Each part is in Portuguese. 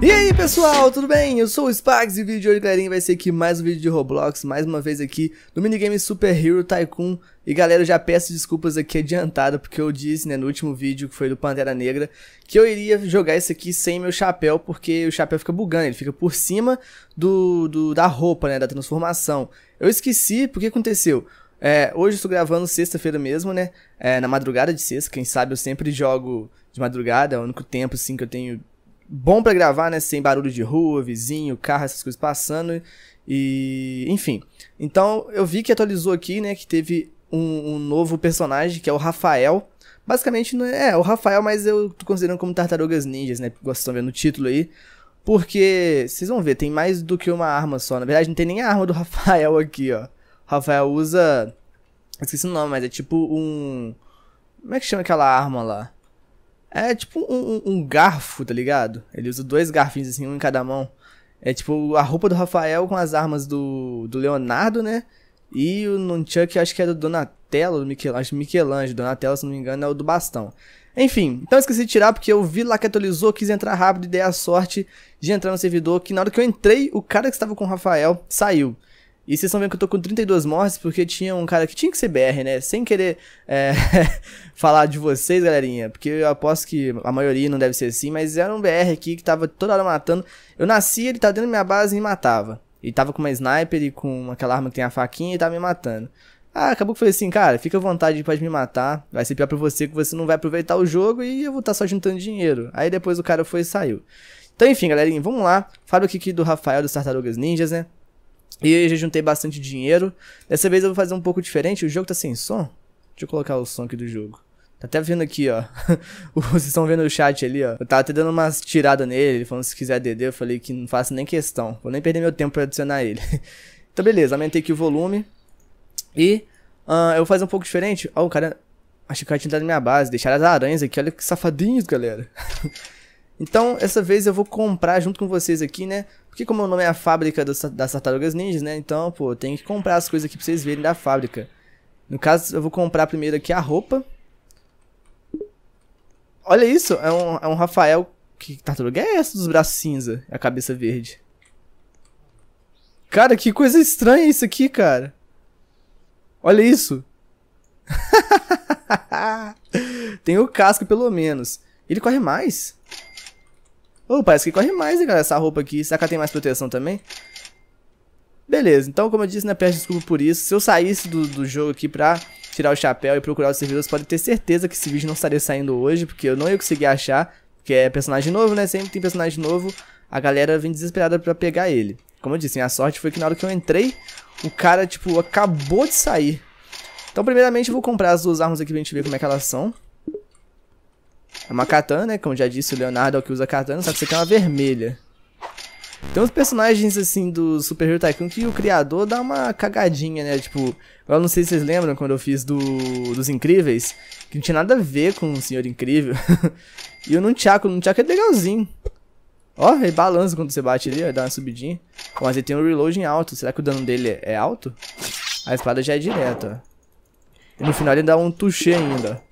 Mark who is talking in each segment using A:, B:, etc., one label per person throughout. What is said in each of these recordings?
A: E aí pessoal, tudo bem? Eu sou o Sparks e o vídeo de hoje, galerinha, vai ser aqui mais um vídeo de Roblox, mais uma vez aqui no minigame Super Hero Tycoon. E galera, eu já peço desculpas aqui adiantado, porque eu disse, né, no último vídeo, que foi do Pantera Negra, que eu iria jogar isso aqui sem meu chapéu, porque o chapéu fica bugando, ele fica por cima do, do da roupa, né, da transformação. Eu esqueci, porque aconteceu? É, hoje estou gravando sexta-feira mesmo, né? É, na madrugada de sexta, quem sabe eu sempre jogo de madrugada, é o único tempo assim que eu tenho bom para gravar, né? Sem barulho de rua, vizinho, carro, essas coisas passando. E. Enfim. Então eu vi que atualizou aqui, né? Que teve um, um novo personagem, que é o Rafael. Basicamente, não é, é, o Rafael, mas eu tô considerando como Tartarugas Ninjas, né? Vocês estão vendo o título aí. Porque, vocês vão ver, tem mais do que uma arma só. Na verdade, não tem nem a arma do Rafael aqui, ó. O Rafael usa. Esqueci o nome, mas é tipo um. Como é que chama aquela arma lá? É tipo um, um, garfo, tá ligado? Ele usa dois garfinhos assim, um em cada mão. É tipo a roupa do Rafael com as armas do, do Leonardo, né? E o Nunchuck acho que é do Donatello, do Michelangelo, Michelangelo. Donatello, se não me engano, é o do bastão. Enfim, então esqueci de tirar porque eu vi lá que atualizou, quis entrar rápido e dei a sorte de entrar no servidor, que na hora que eu entrei, o cara que estava com o Rafael saiu. E vocês estão vendo que eu tô com 32 mortes porque tinha um cara que tinha que ser BR, né? Sem querer é, falar de vocês, galerinha. Porque eu aposto que a maioria não deve ser assim, mas era um BR aqui que tava toda hora matando. Eu nasci, ele tá dentro da minha base e me matava. Ele tava com uma sniper e com aquela arma que tem a faquinha e tava me matando. Ah, acabou que foi assim, cara, fica à vontade, pode me matar. Vai ser pior pra você que você não vai aproveitar o jogo e eu vou estar tá só juntando dinheiro. Aí depois o cara foi e saiu. Então enfim, galerinha, vamos lá. Fala o que do Rafael dos Tartarugas Ninjas, né? E aí já juntei bastante dinheiro. Dessa vez eu vou fazer um pouco diferente. O jogo tá sem som. Deixa eu colocar o som aqui do jogo. Tá até vendo aqui, ó. Vocês estão vendo o chat ali, ó. Eu tava até dando umas tiradas nele, falando se quiser DD. Eu falei que não faço nem questão. Vou nem perder meu tempo pra adicionar ele. então, beleza. Aumentei aqui o volume. E uh, eu vou fazer um pouco diferente. Ó, oh, o cara... acho que o cara tinha entrado na minha base. Deixaram as aranhas aqui. Olha que safadinhos, galera. Então, essa vez eu vou comprar junto com vocês aqui, né? Porque como o nome é a fábrica das, das tartarugas ninjas, né? Então, pô, eu tenho que comprar as coisas aqui pra vocês verem da fábrica. No caso, eu vou comprar primeiro aqui a roupa. Olha isso, é um, é um Rafael... Que tartaruga é essa dos braços cinza? A cabeça verde. Cara, que coisa estranha isso aqui, cara. Olha isso. Tem o casco, pelo menos. Ele corre mais. Oh, parece que corre mais, hein, né, galera, essa roupa aqui. Será que ela tem mais proteção também? Beleza, então como eu disse, né, peço desculpa por isso. Se eu saísse do, do jogo aqui pra tirar o chapéu e procurar os servidores, pode ter certeza que esse vídeo não estaria saindo hoje, porque eu não ia conseguir achar, porque é personagem novo, né? Sempre tem personagem novo, a galera vem desesperada pra pegar ele. Como eu disse, a sorte foi que na hora que eu entrei, o cara, tipo, acabou de sair. Então, primeiramente, eu vou comprar as duas armas aqui pra gente ver como é que elas são. É uma katana, né? Como já disse, o Leonardo é o que usa katana, só que você tem é uma vermelha. Tem uns personagens, assim, do Super Hero Tycoon que o criador dá uma cagadinha, né? Tipo, eu não sei se vocês lembram quando eu fiz do dos Incríveis, que não tinha nada a ver com o Senhor Incrível. e o Nunchaku, o Nunchaku é legalzinho. Ó, ele balança quando você bate ali, ó, dá uma subidinha. Bom, mas ele tem um em alto, será que o dano dele é alto? A espada já é direta, ó. E no final ele dá um touché ainda, ó.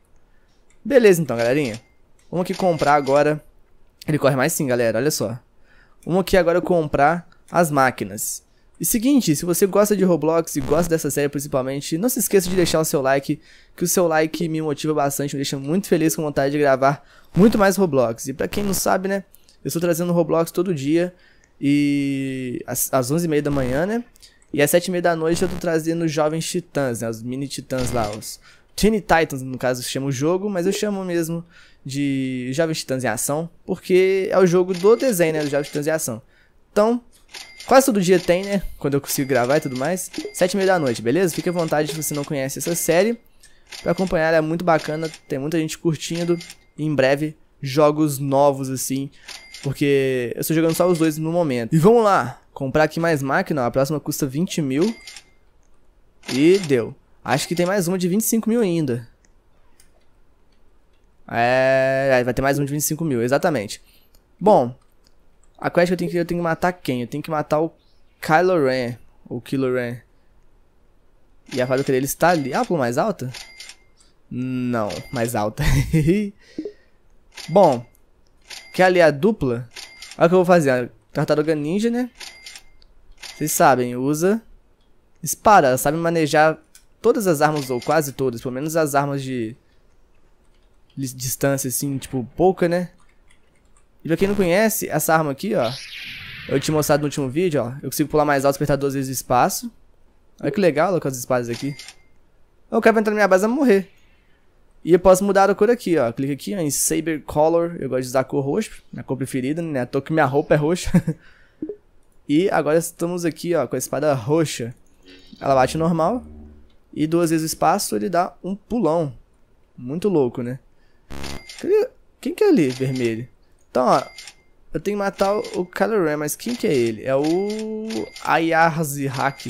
A: Beleza então, galerinha. Vamos aqui comprar agora. Ele corre mais sim, galera, olha só. Vamos aqui agora comprar as máquinas. E seguinte, se você gosta de Roblox e gosta dessa série principalmente, não se esqueça de deixar o seu like, que o seu like me motiva bastante, me deixa muito feliz com vontade de gravar muito mais Roblox. E pra quem não sabe, né, eu estou trazendo Roblox todo dia, e às, às 11h30 da manhã, né, e às 7h30 da noite eu tô trazendo Jovens Titãs, né, os mini titãs lá, os, Teen Titans, no caso, se chama o jogo, mas eu chamo mesmo de Java Titans em Ação, porque é o jogo do desenho, né, do Java Titans em Ação. Então, quase todo dia tem, né, quando eu consigo gravar e tudo mais, sete e meia da noite, beleza? Fique à vontade se você não conhece essa série, para acompanhar, ela é muito bacana, tem muita gente curtindo, e em breve, jogos novos, assim, porque eu estou jogando só os dois no momento. E vamos lá, comprar aqui mais máquina, a próxima custa 20 mil, e deu. Acho que tem mais uma de 25 mil ainda. É. Vai ter mais um de 25 mil, exatamente. Bom. A quest que eu tenho que, eu tenho que matar quem? Eu tenho que matar o Kylo Ren. Ou Kylo Ren. E a que dele está ali. Ah, por mais alta? Não, mais alta. Bom. Quer ali a dupla? Olha o que eu vou fazer. A tartaruga ninja, né? Vocês sabem, usa espada. Ela sabe manejar todas as armas, ou quase todas, pelo menos as armas de distância, assim, tipo, pouca, né? E pra quem não conhece, essa arma aqui, ó, eu te mostrado no último vídeo, ó, eu consigo pular mais alto, apertar duas vezes o espaço. Olha que legal, com as espadas aqui. O cara vai entrar na minha base e vai morrer. E eu posso mudar a cor aqui, ó. Clica aqui ó, em Saber Color. Eu gosto de usar a cor roxa, minha cor preferida, né? Tô toa que minha roupa é roxa. e agora estamos aqui, ó, com a espada roxa. Ela bate normal. E duas vezes o espaço, ele dá um pulão. Muito louco, né? Quem que é ali, vermelho? Então, ó, eu tenho que matar o Kylo Ren, mas quem que é ele? É o Hack.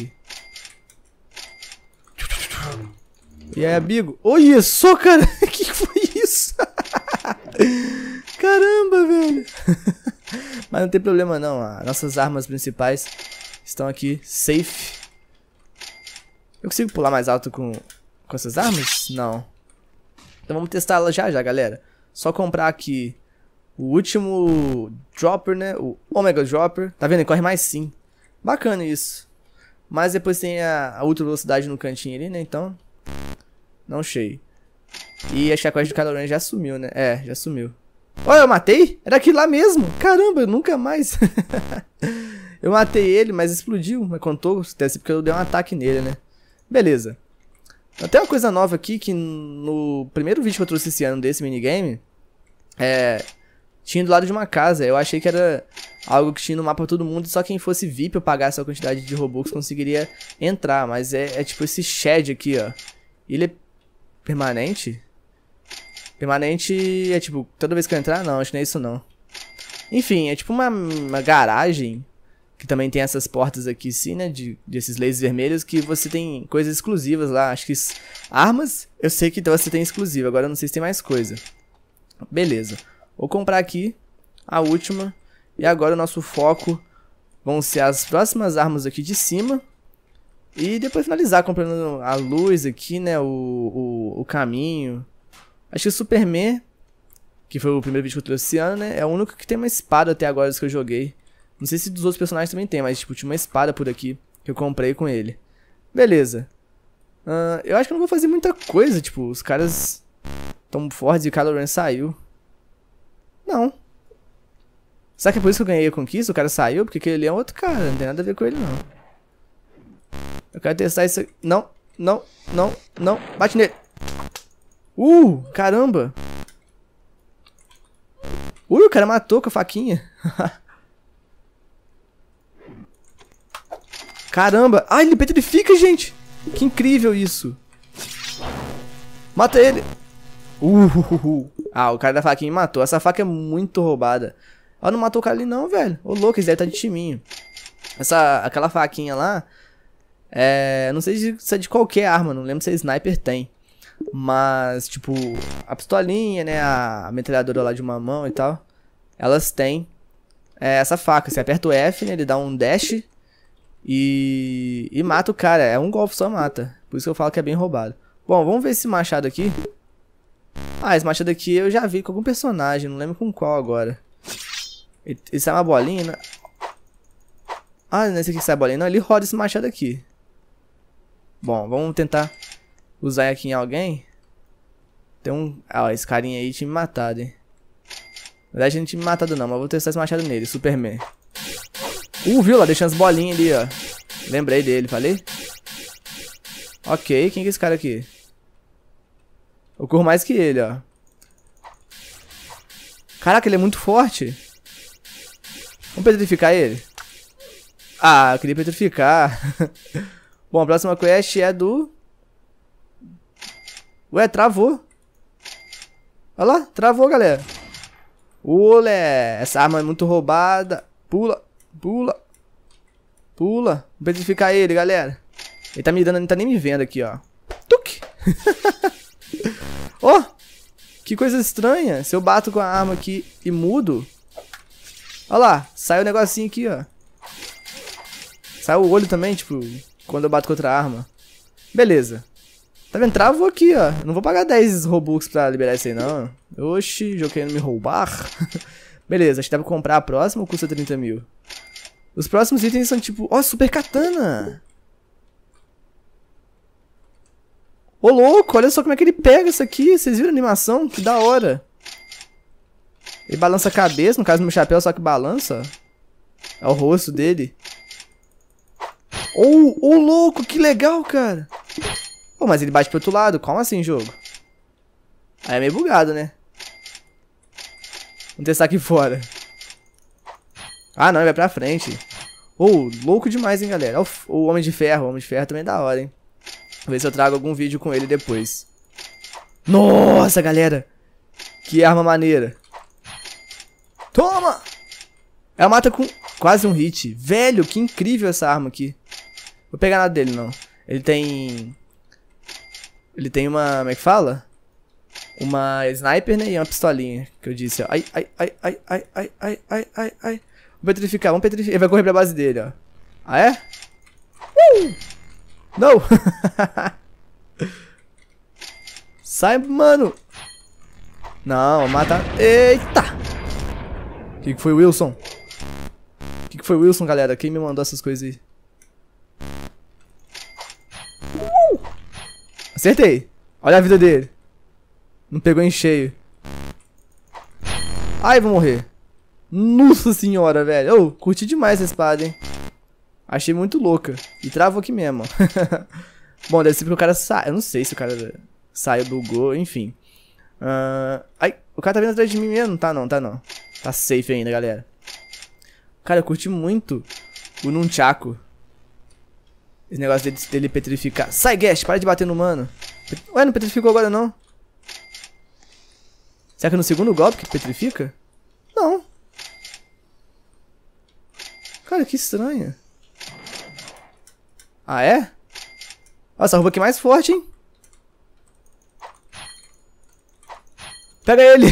A: E aí, amigo? Olha só, cara! O que foi isso? Caramba, velho! mas não tem problema não, nossas armas principais estão aqui safe. Eu consigo pular mais alto com, com essas armas? Não. Então vamos testar ela já já, galera. Só comprar aqui o último dropper, né? O Omega Dropper. Tá vendo? Ele corre mais sim. Bacana isso. Mas depois tem a, a ultra velocidade no cantinho ali, né? Então, não cheio. E a quest do Caloran já sumiu, né? É, já sumiu. Olha, eu matei? Era aquilo lá mesmo. Caramba, eu nunca mais... eu matei ele, mas explodiu. Mas contou, deve ser porque eu dei um ataque nele, né? Beleza. Até uma coisa nova aqui, que no primeiro vídeo que eu trouxe esse ano desse minigame, é, tinha do lado de uma casa. Eu achei que era algo que tinha no mapa todo mundo, só quem fosse VIP ou pagasse a quantidade de Robux conseguiria entrar. Mas é, é tipo esse shed aqui, ó. Ele é permanente? Permanente é tipo, toda vez que eu entrar? Não, acho que não é isso não. Enfim, é tipo uma, uma garagem que também tem essas portas aqui sim, né, de, desses lasers vermelhos, que você tem coisas exclusivas lá, acho que isso, armas, eu sei que você tem exclusiva, agora eu não sei se tem mais coisa. Beleza, vou comprar aqui a última, e agora o nosso foco vão ser as próximas armas aqui de cima, e depois finalizar comprando a luz aqui, né, o, o, o caminho. Acho que o Superman, que foi o primeiro vídeo que eu trouxe esse ano, né, é o único que tem uma espada até agora que eu joguei. Não sei se dos outros personagens também tem, mas tipo, tinha uma espada por aqui que eu comprei com ele. Beleza. Uh, eu acho que eu não vou fazer muita coisa, tipo, os caras tão fortes e o Kylo saiu. Não. Será que é por isso que eu ganhei a conquista? O cara saiu? Porque aquele é outro cara, não tem nada a ver com ele não. Eu quero testar isso aqui. Não, não, não, não. Bate nele. Uh, caramba. Ui, uh, o cara matou com a faquinha. Caramba. Ah, ele petrifica, gente. Que incrível isso. Mata ele. Uhuhuhu. Ah, o cara da faquinha me matou. Essa faca é muito roubada. Ah, não matou o cara ali não, velho. Ô, louco, eles devem estar tá de timinho. Essa, aquela faquinha lá... É, não sei se é de qualquer arma, não lembro se é sniper tem. Mas, tipo, a pistolinha, né, a, a metralhadora lá de uma mão e tal, elas têm é, essa faca. Você aperta o F, né, ele dá um dash e, e mata o cara. É um golpe só mata. Por isso que eu falo que é bem roubado. Bom, vamos ver esse machado aqui. Ah, esse machado aqui eu já vi com algum personagem. Não lembro com qual agora. Ele, ele sai uma bolinha, né? Ah, nesse é aqui sai a bolinha. Não, ele roda esse machado aqui. Bom, vamos tentar usar aqui em alguém. Tem um... Ah, esse carinha aí tinha me matado, hein. Na verdade, ele não tinha me matado não, mas vou testar esse machado nele. Superman. Uh, viu lá, deixando as bolinhas ali, ó. Lembrei dele, falei? Ok, quem que é esse cara aqui? Eu corro mais que ele, ó. Caraca, ele é muito forte. Vamos petrificar ele? Ah, eu queria petrificar. Bom, a próxima quest é do... Ué, travou. Olha lá, travou, galera. Olé, essa arma é muito roubada. Pula. Pula. Pula. Vou petrificar ele, galera. Ele tá me dando, não tá nem me vendo aqui, ó. Tuk. oh, que coisa estranha. Se eu bato com a arma aqui e mudo... Olha lá, sai o um negocinho aqui, ó. Sai o olho também, tipo, quando eu bato com outra arma. Beleza. Tá vendo? Travou aqui, ó. não vou pagar 10 Robux pra liberar isso aí, não. Oxi, jogo querendo me roubar. Beleza, acho que dá pra comprar a próxima ou custa 30 mil? Os próximos itens são tipo... Ó, oh, Super Katana! Ô, oh, louco! Olha só como é que ele pega isso aqui. Vocês viram a animação? Que da hora. Ele balança a cabeça. No caso, meu chapéu, só que balança. É o rosto dele. Ô, oh, louco! Que legal, cara! Pô, mas ele bate pro outro lado. Calma assim, jogo. Aí é meio bugado, né? Vamos testar aqui fora. Ah, não, ele vai pra frente. Ô, oh, louco demais, hein, galera. O, Homem de Ferro. O Homem de Ferro também é da hora, hein. Vou ver se eu trago algum vídeo com ele depois. Nossa, galera. Que arma maneira. Toma! Ela é mata com quase um hit. Velho, que incrível essa arma aqui. Vou pegar nada dele, não. Ele tem... Ele tem uma... Como é que fala? Uma sniper, né? E uma pistolinha, que eu disse. Ai, Ai, ai, ai, ai, ai, ai, ai, ai, ai. Vamos petrificar, vamos petrificar. Ele vai correr pra base dele, ó. Ah, é? Uh! Não! Sai, mano! Não, mata... Eita! O que, que foi, Wilson? O que, que foi, Wilson, galera? Quem me mandou essas coisas aí? Uh! Acertei! Olha a vida dele. Não pegou em cheio. Ai, vou morrer. Nossa senhora, velho. eu oh, curti demais essa espada, hein. Achei muito louca. E travou aqui mesmo. Bom, deve ser porque o cara sai. Eu não sei se o cara saiu do gol, enfim. Uh... Ai, o cara tá vindo atrás de mim mesmo. Tá não, tá não. Tá safe ainda, galera. Cara, eu curti muito o Nunchaku. Esse negócio dele, dele petrificar. Sai, Gash, para de bater no mano. Ué, não petrificou agora não? Será que é no segundo golpe que petrifica? Não. Cara, que estranho. Ah, é? Nossa, roupa aqui é mais forte, hein? Pega ele!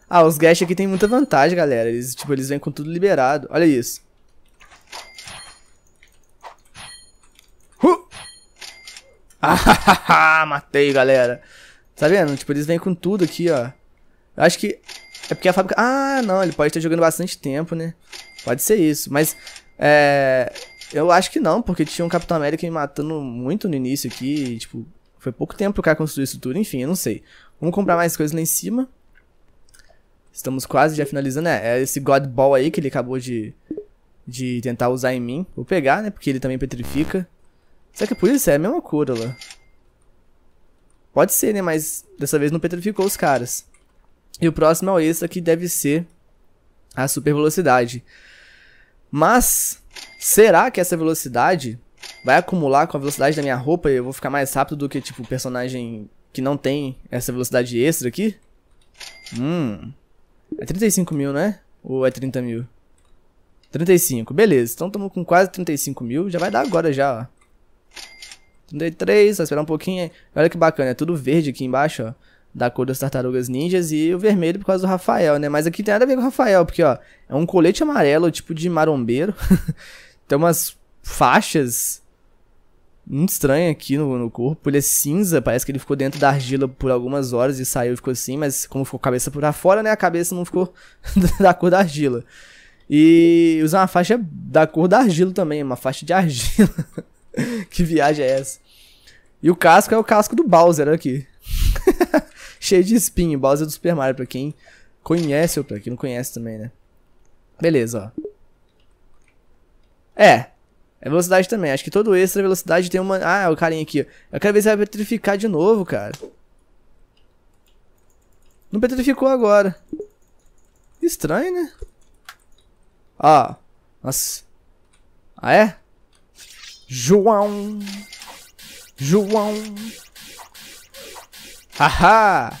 A: ah, os Gash aqui tem muita vantagem, galera. Eles, tipo, eles vêm com tudo liberado. Olha isso. Uh! Ah, matei, galera. Tá vendo? Tipo, eles vêm com tudo aqui, ó. Eu acho que... É porque a fábrica... Ah, não. Ele pode estar jogando bastante tempo, né? Pode ser isso, mas é, eu acho que não, porque tinha um Capitão América me matando muito no início aqui, e, tipo, foi pouco tempo pro cara construir isso tudo, enfim, eu não sei. Vamos comprar mais coisas lá em cima. Estamos quase já finalizando, é, é esse God Ball aí que ele acabou de, de tentar usar em mim. Vou pegar, né, porque ele também petrifica. Será que é por isso? É a mesma cura lá. Pode ser, né, mas dessa vez não petrificou os caras. E o próximo é o extra que deve ser a super velocidade. Mas, será que essa velocidade vai acumular com a velocidade da minha roupa e eu vou ficar mais rápido do que, tipo, personagem que não tem essa velocidade extra aqui? Hum. É 35 mil, né? Ou é 30 mil? 35, beleza. Então estamos com quase 35 mil. Já vai dar agora já, ó. 33, só esperar um pouquinho. Olha que bacana, é tudo verde aqui embaixo, ó da cor das tartarugas ninjas e o vermelho por causa do Rafael, né? Mas aqui tem nada a ver com o Rafael, porque ó, é um colete amarelo, tipo de marombeiro. tem umas faixas muito estranhas aqui no, no, corpo. Ele é cinza, parece que ele ficou dentro da argila por algumas horas e saiu e ficou assim, mas como ficou cabeça por fora, né? A cabeça não ficou da cor da argila. E usa uma faixa da cor da argila também, uma faixa de argila. que viagem é essa? E o casco é o casco do Bowser aqui cheio de espinho, Bowser do Super Mario, pra quem conhece ou pra quem não conhece também, né? Beleza, ó. É, é velocidade também. Acho que todo extra velocidade tem uma... Ah, é o carinha aqui. Eu quero ver se vai petrificar de novo, cara. Não petrificou agora. Estranho, né? Ah. Nossa. Ah, é? João. João. Haha!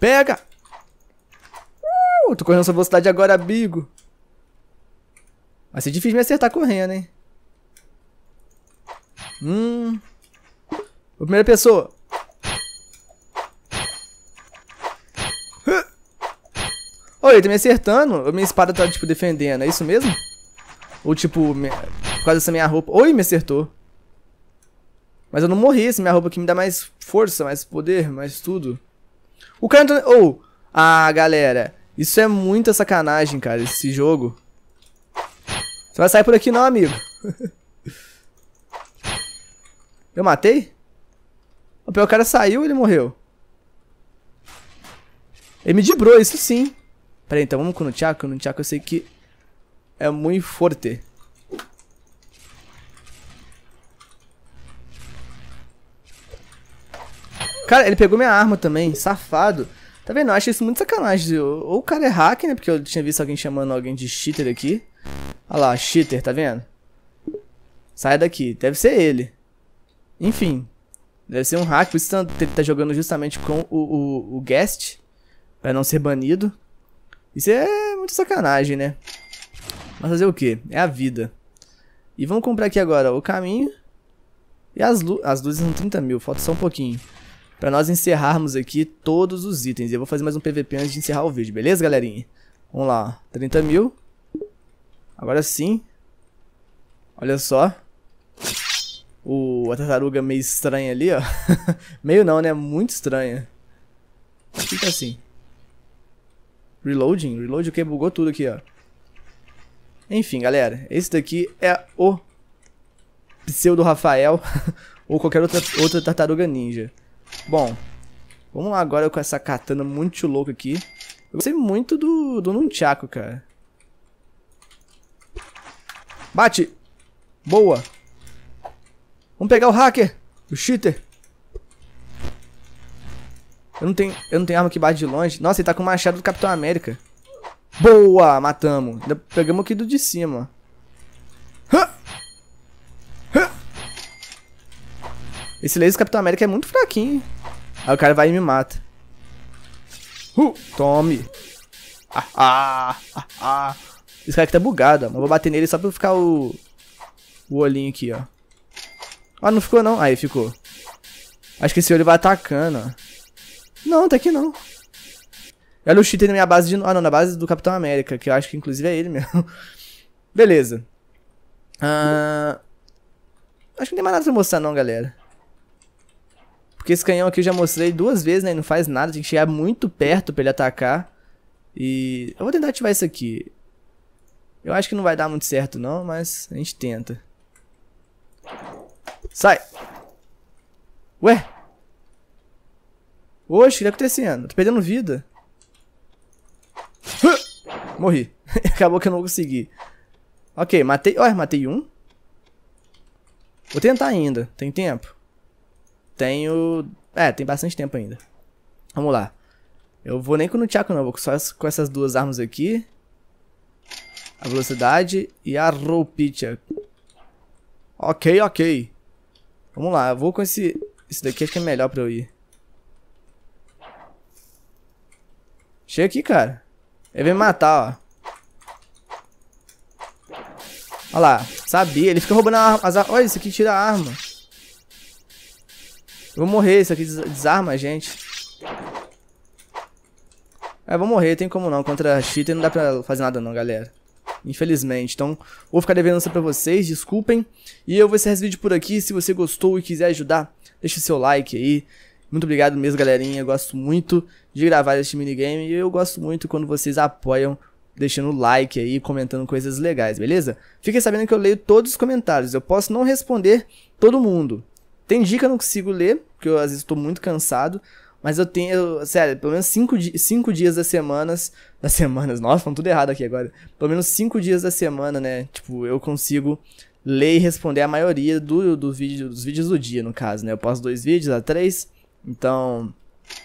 A: Pega! Uh, tô correndo essa velocidade agora, amigo. Vai ser difícil me acertar correndo, hein? Hum. Ô, primeira pessoa. Oi, ele tá me acertando. A minha espada tá, tipo, defendendo. É isso mesmo? Ou, tipo, minha... por causa dessa minha roupa. Oi, me acertou. Mas eu não morri, se é minha roupa que me dá mais força, mais poder, mais tudo. O cara... Ou... Oh, ah, galera. Isso é muita sacanagem, cara, esse jogo. Você vai sair por aqui não, amigo. eu matei? O pior é cara saiu ele morreu? Ele me dibrou, isso sim. Pera aí, então vamos com o Nunchaku. O Nunchaku eu sei que é muito forte. Cara, ele pegou minha arma também, safado. Tá vendo? Eu acho isso muito sacanagem. Ou o cara é hack, né? Porque eu tinha visto alguém chamando alguém de cheater aqui. Olha lá, cheater, tá vendo? Sai daqui. Deve ser ele. Enfim. Deve ser um hack, por isso ele tá jogando justamente com o, o, o guest. Pra não ser banido. Isso é muito sacanagem, né? Mas fazer o que? É a vida. E vamos comprar aqui agora o caminho. E as, lu as luzes são 30 mil, falta só um pouquinho para nós encerrarmos aqui todos os itens. Eu vou fazer mais um PVP antes de encerrar o vídeo, beleza, galerinha? Vamos lá, 30 mil. Agora sim. Olha só. O, a tartaruga meio estranha ali, ó. meio não, né? Muito estranha. Fica é assim. Reloading? Reload o que? Bugou tudo aqui, ó. Enfim, galera. Esse daqui é o pseudo Rafael ou qualquer outra, outra tartaruga ninja. Bom, vamos lá agora com essa katana muito louca aqui. Eu gostei muito do, do Nunchaku, cara. Bate! Boa! Vamos pegar o hacker! O cheater! Eu não tenho, eu não tenho arma que bate de longe. Nossa, ele tá com o machado do Capitão América. Boa! Matamos. Ainda pegamos aqui do de cima. Esse laser do Capitão América é muito fraquinho. Aí o cara vai e me mata. Uh, tome. Ah, ah, ah, ah. Esse cara aqui tá bugado, ó. Mas vou bater nele só pra ficar o... O olhinho aqui, ó. Ah, não ficou não. Aí, ficou. Acho que esse olho vai atacando, ó. Não, tá aqui não. Olha o cheater na minha base de... Ah, não, na base do Capitão América, que eu acho que inclusive é ele mesmo. Beleza. Ah... Acho que não tem mais nada pra mostrar não, galera. Porque esse canhão aqui eu já mostrei duas vezes, né? não faz nada, tem que chegar muito perto pra ele atacar. E eu vou tentar ativar isso aqui. Eu acho que não vai dar muito certo não, mas a gente tenta. Sai! Ué? Oxe, o que tá acontecendo? Tô perdendo vida. Morri. Acabou que eu não consegui. Ok, matei... Olha, matei um. Vou tentar ainda. Tem tempo tenho. É, tem bastante tempo ainda. Vamos lá. Eu vou nem com o Nunchaku não, vou só com essas duas armas aqui. A velocidade e a roupicha. Ok, ok. Vamos lá, eu vou com esse... Esse daqui acho que é melhor pra eu ir. Chega aqui, cara. Ele vem me matar, ó. Olha lá, sabia. Ele fica roubando as armas. Olha, isso aqui tira a arma. Eu vou morrer, isso aqui des desarma a gente. É, vou morrer, tem como não. Contra a cheater não dá pra fazer nada não, galera. Infelizmente. Então, vou ficar devendo isso pra vocês, desculpem. E eu vou encerrar esse vídeo por aqui. Se você gostou e quiser ajudar, deixa o seu like aí. Muito obrigado mesmo, galerinha. Eu gosto muito de gravar este minigame. E eu gosto muito quando vocês apoiam deixando like aí, comentando coisas legais, beleza? Fiquem sabendo que eu leio todos os comentários. Eu posso não responder todo mundo, tem dica que eu não consigo ler, porque eu às vezes estou muito cansado. Mas eu tenho, eu, sério, pelo menos cinco, cinco dias das semanas. Das semanas, nossa, falando tudo errado aqui agora. Pelo menos cinco dias da semana, né? Tipo, eu consigo ler e responder a maioria do, do vídeo, dos vídeos do dia, no caso, né? Eu posto dois vídeos, a três. Então,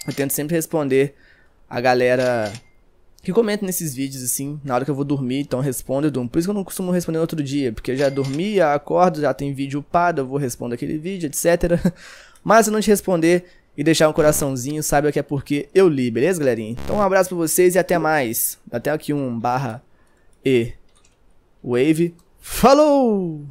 A: eu tento sempre responder a galera que comentam nesses vídeos, assim, na hora que eu vou dormir, então respondo, Dum. Por isso que eu não costumo responder no outro dia, porque eu já dormi, já acordo, já tem vídeo upado, eu vou responder aquele vídeo, etc. Mas se eu não te responder e deixar um coraçãozinho, saiba que é porque eu li, beleza, galerinha? Então um abraço pra vocês e até mais. Até aqui um barra E. Wave. Falou!